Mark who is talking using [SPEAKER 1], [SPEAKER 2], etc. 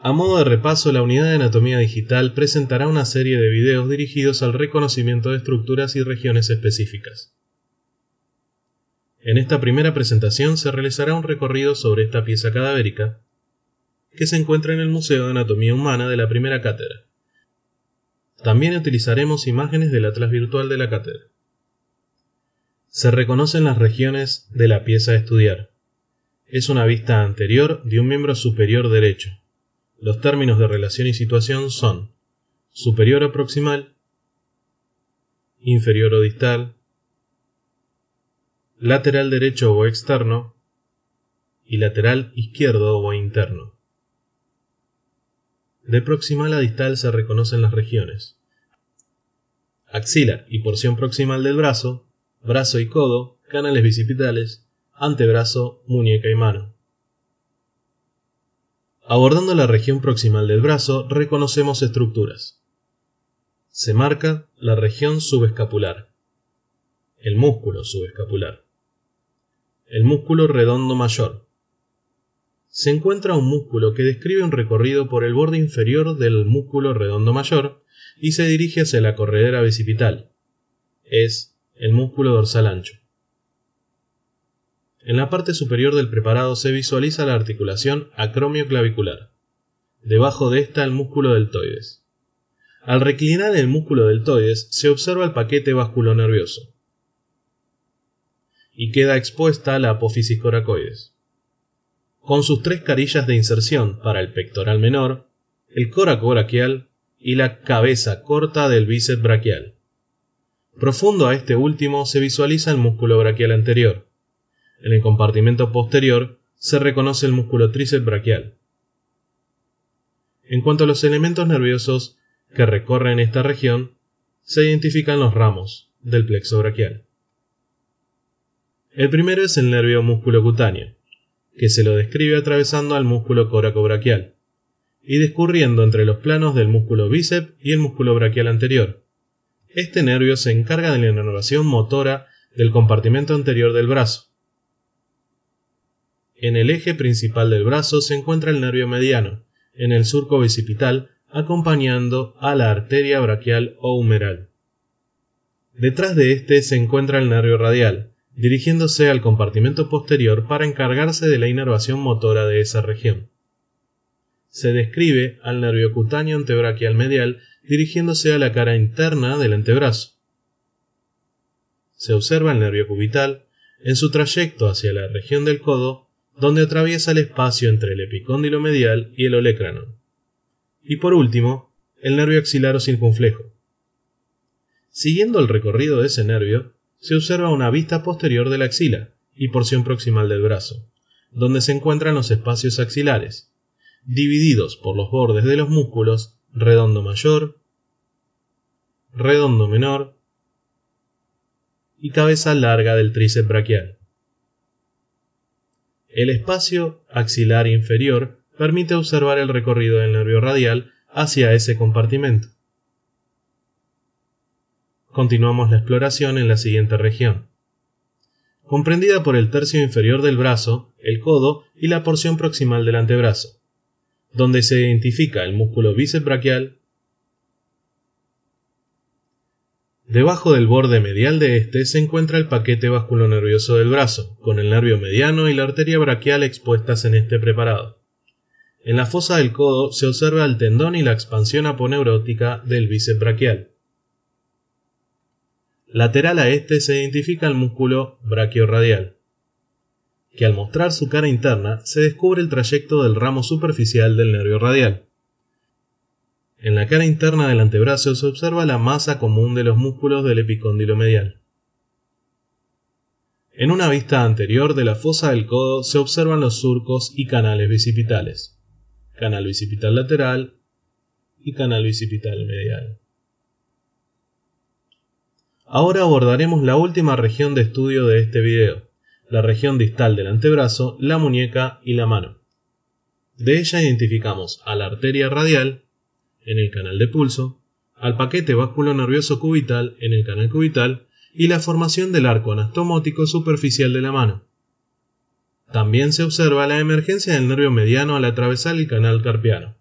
[SPEAKER 1] A modo de repaso, la unidad de anatomía digital presentará una serie de videos dirigidos al reconocimiento de estructuras y regiones específicas. En esta primera presentación se realizará un recorrido sobre esta pieza cadavérica que se encuentra en el Museo de Anatomía Humana de la primera cátedra. También utilizaremos imágenes del atlas virtual de la cátedra. Se reconocen las regiones de la pieza a estudiar. Es una vista anterior de un miembro superior derecho, los términos de relación y situación son superior o proximal, inferior o distal, lateral derecho o externo y lateral izquierdo o interno. De proximal a distal se reconocen las regiones. Axila y porción proximal del brazo, brazo y codo, canales bicipitales, antebrazo, muñeca y mano. Abordando la región proximal del brazo, reconocemos estructuras. Se marca la región subescapular, el músculo subescapular, el músculo redondo mayor. Se encuentra un músculo que describe un recorrido por el borde inferior del músculo redondo mayor y se dirige hacia la corredera bicipital. Es el músculo dorsal ancho. En la parte superior del preparado se visualiza la articulación acromioclavicular. Debajo de esta el músculo deltoides. Al reclinar el músculo deltoides se observa el paquete vasculonervioso y queda expuesta la apófisis coracoides. Con sus tres carillas de inserción para el pectoral menor, el coraco brachial y la cabeza corta del bíceps braquial. Profundo a este último se visualiza el músculo braquial anterior, en el compartimento posterior se reconoce el músculo tríceps braquial. En cuanto a los elementos nerviosos que recorren esta región, se identifican los ramos del plexo braquial. El primero es el nervio músculo cutáneo, que se lo describe atravesando al músculo coracobraquial y discurriendo entre los planos del músculo bíceps y el músculo braquial anterior. Este nervio se encarga de la inervación motora del compartimento anterior del brazo, en el eje principal del brazo se encuentra el nervio mediano, en el surco bicipital, acompañando a la arteria braquial o humeral. Detrás de este se encuentra el nervio radial, dirigiéndose al compartimento posterior para encargarse de la inervación motora de esa región. Se describe al nervio cutáneo antebraquial medial dirigiéndose a la cara interna del antebrazo. Se observa el nervio cubital en su trayecto hacia la región del codo donde atraviesa el espacio entre el epicóndilo medial y el olecrano. Y por último, el nervio axilar o circunflejo. Siguiendo el recorrido de ese nervio, se observa una vista posterior de la axila y porción proximal del brazo, donde se encuentran los espacios axilares, divididos por los bordes de los músculos redondo mayor, redondo menor y cabeza larga del tríceps braquial. El espacio axilar inferior permite observar el recorrido del nervio radial hacia ese compartimento. Continuamos la exploración en la siguiente región. Comprendida por el tercio inferior del brazo, el codo y la porción proximal del antebrazo, donde se identifica el músculo bíceps brachial, Debajo del borde medial de este se encuentra el paquete nervioso del brazo, con el nervio mediano y la arteria braquial expuestas en este preparado. En la fosa del codo se observa el tendón y la expansión aponeurótica del bíceps braquial. Lateral a este se identifica el músculo brachioradial, que al mostrar su cara interna se descubre el trayecto del ramo superficial del nervio radial. En la cara interna del antebrazo se observa la masa común de los músculos del epicóndilo medial. En una vista anterior de la fosa del codo se observan los surcos y canales bicipitales, canal bicipital lateral y canal bicipital medial. Ahora abordaremos la última región de estudio de este video, la región distal del antebrazo, la muñeca y la mano. De ella identificamos a la arteria radial, en el canal de pulso, al paquete básculo nervioso cubital en el canal cubital y la formación del arco anastomótico superficial de la mano. También se observa la emergencia del nervio mediano al atravesar el canal carpiano.